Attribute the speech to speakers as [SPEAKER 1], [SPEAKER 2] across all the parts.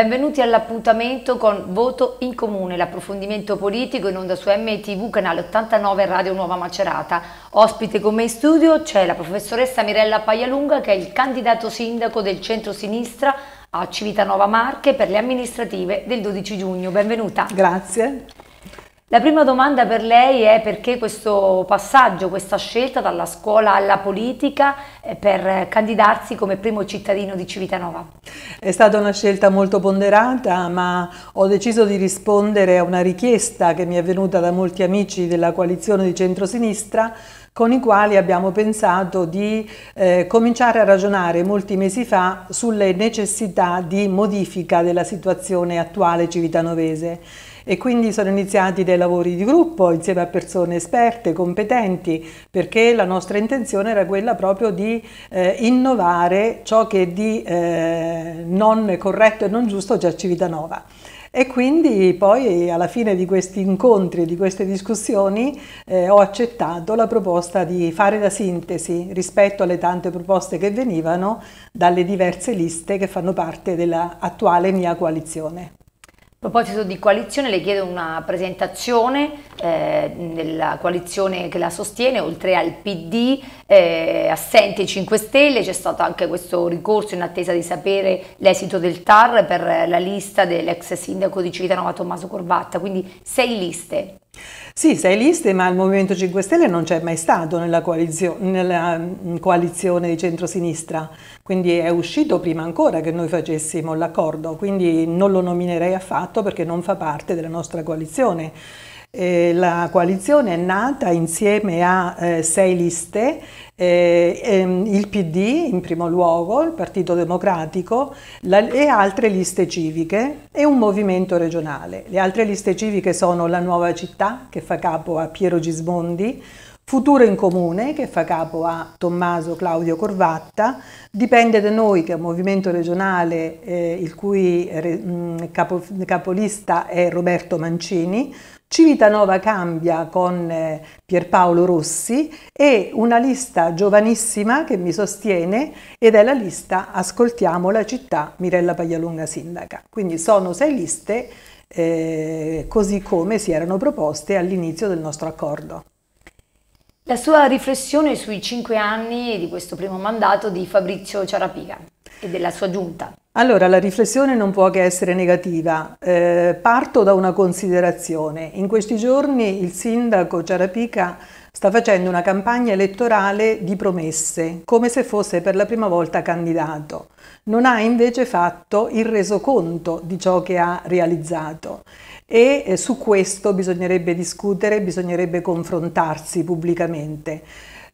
[SPEAKER 1] Benvenuti all'appuntamento con Voto in Comune, l'approfondimento politico in onda su MTV, canale 89 Radio Nuova Macerata. Ospite con me in studio c'è la professoressa Mirella Paglialunga che è il candidato sindaco del centro-sinistra a Civitanova Marche per le amministrative del 12 giugno. Benvenuta. Grazie. La prima domanda per lei è perché questo passaggio, questa scelta dalla scuola alla politica eh, per
[SPEAKER 2] candidarsi come primo cittadino di Civitanova? È stata una scelta molto ponderata, ma ho deciso di rispondere a una richiesta che mi è venuta da molti amici della coalizione di centrosinistra con i quali abbiamo pensato di eh, cominciare a ragionare molti mesi fa sulle necessità di modifica della situazione attuale civitanovese e quindi sono iniziati dei lavori di gruppo insieme a persone esperte, competenti, perché la nostra intenzione era quella proprio di eh, innovare ciò che di eh, non corretto e non giusto c'è a Civitanova. E quindi poi alla fine di questi incontri, e di queste discussioni, eh, ho accettato la proposta di fare la sintesi rispetto alle tante proposte che venivano dalle diverse liste che fanno parte dell'attuale mia coalizione.
[SPEAKER 1] A proposito di coalizione le chiedo una presentazione eh, nella coalizione che la sostiene, oltre al PD, eh, assente 5 Stelle, c'è stato anche questo ricorso in attesa di sapere l'esito del TAR per la lista dell'ex sindaco di Civitanova Tommaso Corbatta, quindi sei liste.
[SPEAKER 2] Sì, sei liste, ma il Movimento 5 Stelle non c'è mai stato nella, coalizio nella mm, coalizione di centrosinistra, quindi è uscito prima ancora che noi facessimo l'accordo, quindi non lo nominerei affatto perché non fa parte della nostra coalizione. Eh, la coalizione è nata insieme a eh, sei liste, eh, ehm, il PD in primo luogo, il Partito Democratico la, e altre liste civiche e un movimento regionale. Le altre liste civiche sono La Nuova Città che fa capo a Piero Gismondi, Futuro in Comune, che fa capo a Tommaso Claudio Corvatta, dipende da noi che è un movimento regionale eh, il cui re, mh, capo, capolista è Roberto Mancini, Civitanova cambia con eh, Pierpaolo Rossi e una lista giovanissima che mi sostiene ed è la lista Ascoltiamo la città Mirella Paglialunga Sindaca. Quindi sono sei liste eh, così come si erano proposte all'inizio del nostro accordo.
[SPEAKER 1] La sua riflessione sui cinque anni di questo primo mandato di Fabrizio Ciarapica e della sua giunta.
[SPEAKER 2] Allora, la riflessione non può che essere negativa. Eh, parto da una considerazione. In questi giorni il sindaco Ciarapica sta facendo una campagna elettorale di promesse, come se fosse per la prima volta candidato. Non ha invece fatto il resoconto di ciò che ha realizzato e eh, su questo bisognerebbe discutere, bisognerebbe confrontarsi pubblicamente.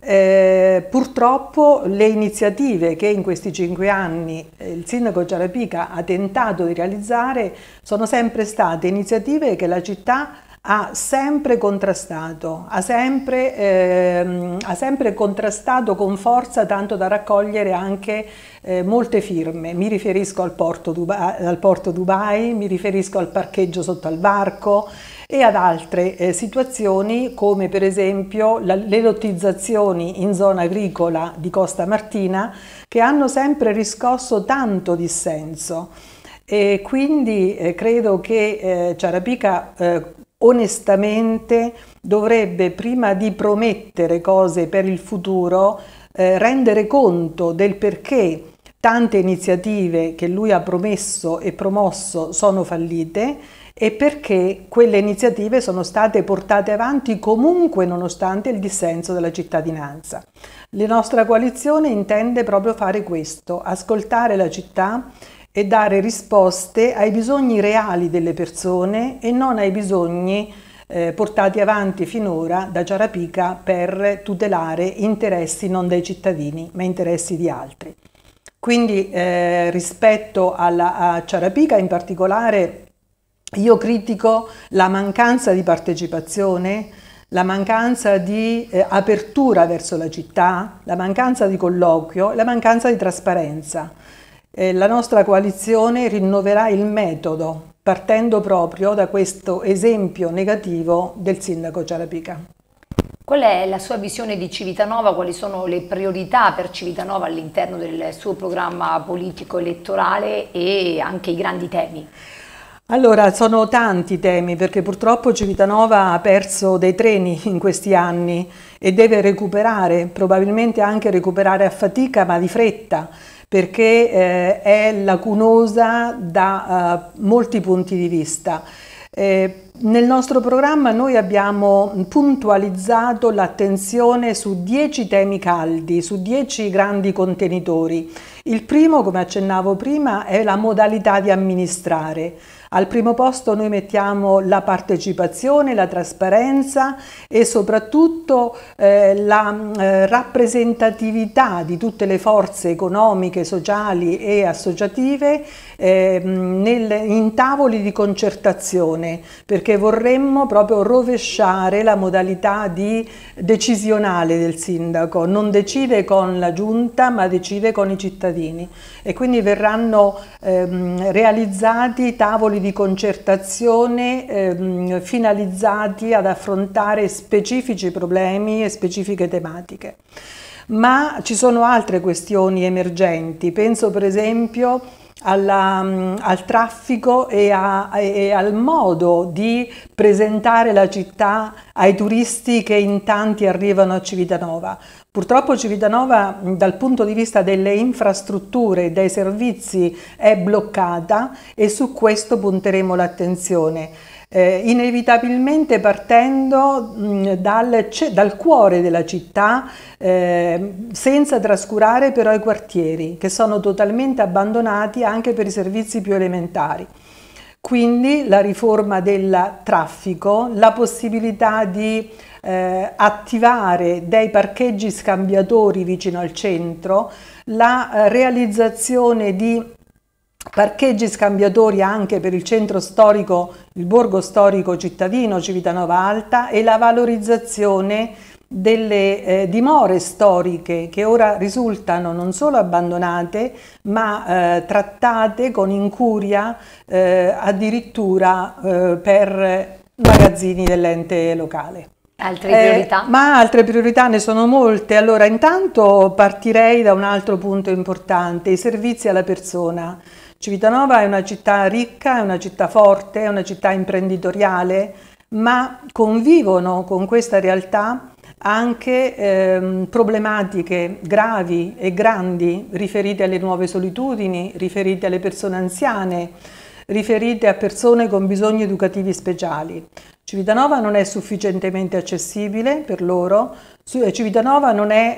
[SPEAKER 2] Eh, purtroppo le iniziative che in questi cinque anni eh, il sindaco Ciarapica ha tentato di realizzare sono sempre state iniziative che la città ha sempre contrastato, ha sempre, eh, ha sempre contrastato con forza tanto da raccogliere anche eh, molte firme. Mi riferisco al porto, Dubai, al porto Dubai, mi riferisco al parcheggio sotto al barco e ad altre eh, situazioni come per esempio la, le lottizzazioni in zona agricola di Costa Martina che hanno sempre riscosso tanto dissenso. E quindi eh, credo che eh, Ciarapica eh, onestamente dovrebbe prima di promettere cose per il futuro eh, rendere conto del perché tante iniziative che lui ha promesso e promosso sono fallite e perché quelle iniziative sono state portate avanti comunque nonostante il dissenso della cittadinanza. La nostra coalizione intende proprio fare questo, ascoltare la città e dare risposte ai bisogni reali delle persone e non ai bisogni eh, portati avanti finora da Ciarapica per tutelare interessi non dei cittadini ma interessi di altri. Quindi eh, rispetto alla, a Ciarapica in particolare io critico la mancanza di partecipazione, la mancanza di eh, apertura verso la città, la mancanza di colloquio, la mancanza di trasparenza. Eh, la nostra coalizione rinnoverà il metodo partendo proprio da questo esempio negativo del sindaco Ciarapica.
[SPEAKER 1] Qual è la sua visione di Civitanova? Quali sono le priorità per Civitanova all'interno del suo programma politico elettorale e anche i grandi temi?
[SPEAKER 2] Allora, sono tanti i temi perché purtroppo Civitanova ha perso dei treni in questi anni e deve recuperare, probabilmente anche recuperare a fatica ma di fretta perché eh, è lacunosa da uh, molti punti di vista. Eh, nel nostro programma noi abbiamo puntualizzato l'attenzione su dieci temi caldi, su dieci grandi contenitori. Il primo, come accennavo prima, è la modalità di amministrare. Al primo posto noi mettiamo la partecipazione, la trasparenza e soprattutto eh, la mm, eh, rappresentatività di tutte le forze economiche, sociali e associative eh, nel, in tavoli di concertazione, perché vorremmo proprio rovesciare la modalità di decisionale del sindaco, non decide con la giunta ma decide con i cittadini e quindi verranno ehm, realizzati tavoli di concertazione ehm, finalizzati ad affrontare specifici problemi e specifiche tematiche ma ci sono altre questioni emergenti, penso per esempio alla, mm, al traffico e, a, e, al modo di presentare la città ai turisti che in tanti arrivano a Civitanova. Purtroppo Civitanova mm, dal punto di vista delle infrastrutture e dei servizi è bloccata e su questo punteremo l'attenzione eh, inevitabilmente partendo mh, mm, dal, dal, cuore della città, eh, senza trascurare però i quartieri, che sono totalmente abbandonati anche per i servizi più elementari. Quindi la riforma del traffico, la possibilità di eh, attivare dei parcheggi scambiatori vicino al centro, la eh, realizzazione di parcheggi scambiatori anche per il centro storico, il borgo storico cittadino Civitanova Alta e la valorizzazione delle eh, dimore storiche che ora risultano non solo abbandonate ma eh, trattate con incuria eh, addirittura eh, per magazzini dell'ente locale. Altre priorità? Eh, ma altre priorità ne sono molte. Allora, intanto partirei da un altro punto importante, i servizi alla persona. Civitanova è una città ricca, è una città forte, è una città imprenditoriale, ma convivono con questa realtà anche ehm, problematiche gravi e grandi riferite alle nuove solitudini, riferite alle persone anziane, riferite a persone con bisogni educativi speciali. Civitanova non è sufficientemente accessibile per loro, eh, Civitanova non è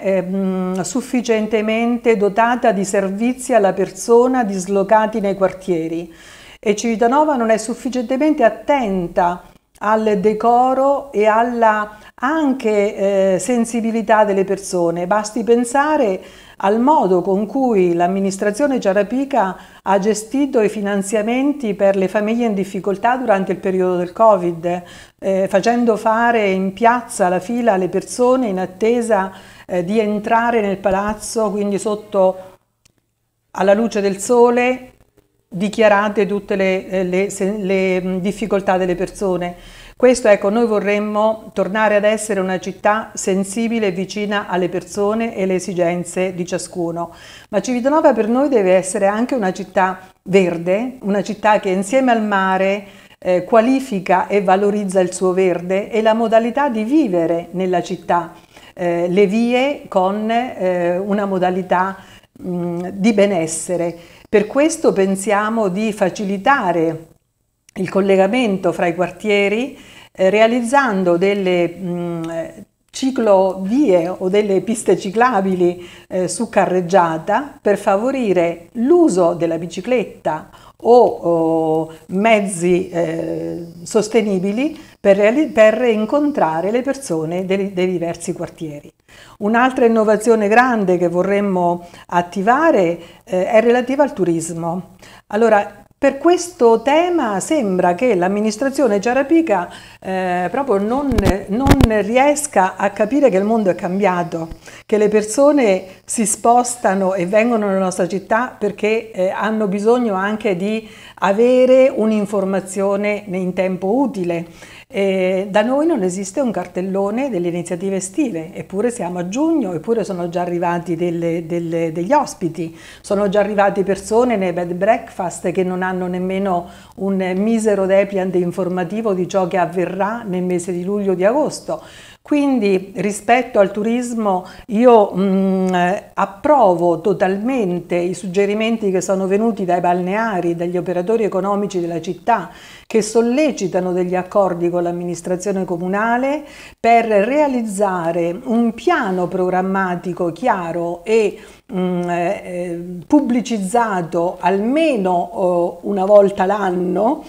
[SPEAKER 2] eh, sufficientemente dotata di servizi alla persona dislocati nei quartieri e Civitanova non è sufficientemente attenta al decoro e alla anche eh, sensibilità delle persone. Basti pensare al modo con cui l'amministrazione Giarapica ha gestito i finanziamenti per le famiglie in difficoltà durante il periodo del Covid, eh, facendo fare in piazza la fila alle persone in attesa eh, di entrare nel palazzo, quindi sotto alla luce del sole dichiarate tutte le, eh, le, le difficoltà delle persone. Questo, ecco, noi vorremmo tornare ad essere una città sensibile e vicina alle persone e alle esigenze di ciascuno. Ma Civitanova per noi deve essere anche una città verde, una città che insieme al mare eh, qualifica e valorizza il suo verde e la modalità di vivere nella città, eh, le vie con eh, una modalità mh, di benessere. Per questo pensiamo di facilitare il collegamento fra i quartieri eh, realizzando delle mh, ciclovie o delle piste ciclabili eh, su carreggiata per favorire l'uso della bicicletta o, o mezzi eh, sostenibili per, per, incontrare le persone dei, dei diversi quartieri. Un'altra innovazione grande che vorremmo attivare eh, è relativa al turismo. Allora, per questo tema sembra che l'amministrazione Giarapica eh, proprio non, non, riesca a capire che il mondo è cambiato, che le persone si spostano e vengono nella nostra città perché eh, hanno bisogno anche di avere un'informazione in tempo utile eh, da noi non esiste un cartellone delle iniziative estive, eppure siamo a giugno, eppure sono già arrivati delle, delle, degli ospiti, sono già arrivate persone nei bed breakfast che non hanno nemmeno un misero depliant informativo di ciò che avverrà nel mese di luglio o di agosto. Quindi rispetto al turismo io mh, mm, approvo totalmente i suggerimenti che sono venuti dai balneari, dagli operatori economici della città che sollecitano degli accordi con l'amministrazione comunale per realizzare un piano programmatico chiaro e mh, mm, eh, eh, pubblicizzato almeno oh, una volta l'anno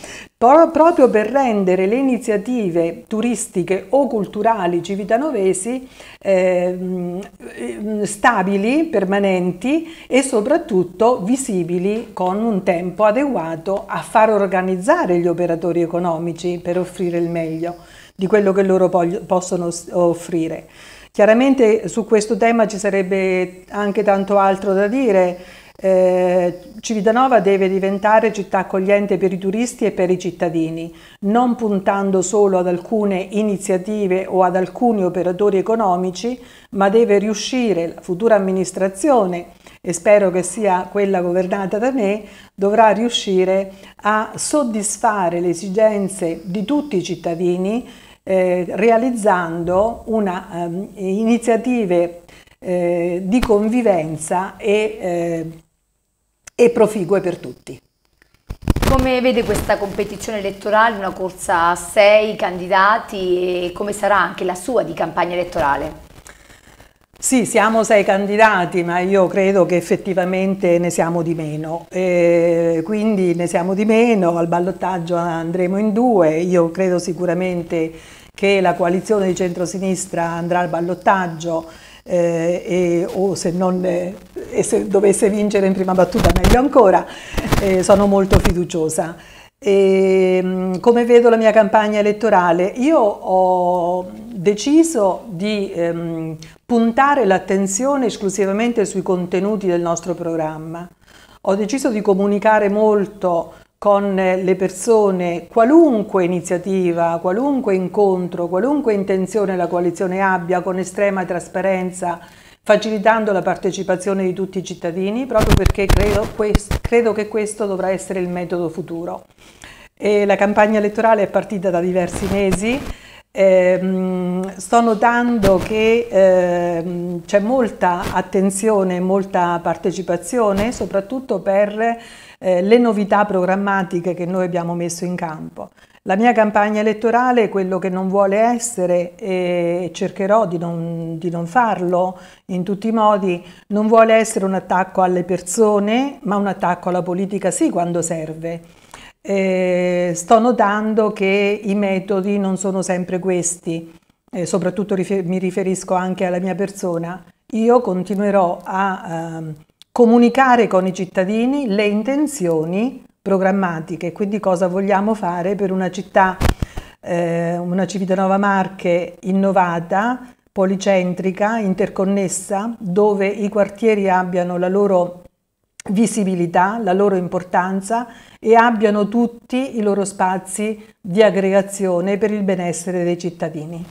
[SPEAKER 2] proprio per rendere le iniziative turistiche o culturali civitanovesi eh, ehm, stabili, permanenti e soprattutto visibili con un tempo adeguato a far organizzare gli operatori economici per offrire il meglio di quello che loro possono offrire. Chiaramente su questo tema ci sarebbe anche tanto altro da dire. Eh, Civitanova deve diventare città accogliente per i turisti e per i cittadini, non puntando solo ad alcune iniziative o ad alcuni operatori economici, ma deve riuscire la futura amministrazione, e spero che sia quella governata da me, dovrà riuscire a soddisfare le esigenze di tutti i cittadini eh, realizzando una, eh, iniziative eh, di convivenza e eh, e profigue per tutti.
[SPEAKER 1] Come vede questa competizione elettorale, una corsa a sei candidati e come sarà anche la sua di campagna
[SPEAKER 2] elettorale? Sì, siamo sei candidati, ma io credo che effettivamente ne siamo di meno. E quindi ne siamo di meno, al ballottaggio andremo in due. Io credo sicuramente che la coalizione di centrosinistra andrà al ballottaggio eh, e, o se, non, eh, e se dovesse vincere in prima battuta meglio ancora, eh, sono molto fiduciosa. E, ehm, come vedo la mia campagna elettorale? Io ho deciso di ehm, puntare l'attenzione esclusivamente sui contenuti del nostro programma. Ho deciso di comunicare molto con eh, le persone qualunque iniziativa, qualunque incontro, qualunque intenzione la coalizione abbia con estrema trasparenza, facilitando la partecipazione di tutti i cittadini, proprio perché credo, questo, credo che questo dovrà essere il metodo futuro. E la campagna elettorale è partita da diversi mesi, eh, sto notando che eh, c'è molta attenzione, molta partecipazione, soprattutto per eh, le novità programmatiche che noi abbiamo messo in campo. La mia campagna elettorale, è quello che non vuole essere, e cercherò di non, di non, farlo in tutti i modi, non vuole essere un attacco alle persone, ma un attacco alla politica sì quando serve. Eh, sto notando che i metodi non sono sempre questi, eh, soprattutto rifer mi riferisco anche alla mia persona. Io continuerò a... Ehm, comunicare con i cittadini le intenzioni programmatiche, quindi cosa vogliamo fare per una città, eh, una Civitanova Marche innovata, policentrica, interconnessa, dove i quartieri abbiano la loro visibilità, la loro importanza e abbiano tutti i loro spazi di aggregazione per il benessere dei cittadini.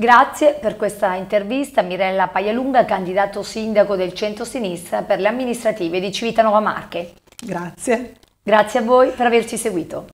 [SPEAKER 2] Grazie
[SPEAKER 1] per questa intervista Mirella Paglialunga, candidato sindaco del centro-sinistra per le amministrative di Civitanova Marche. Grazie. Grazie a voi per averci seguito.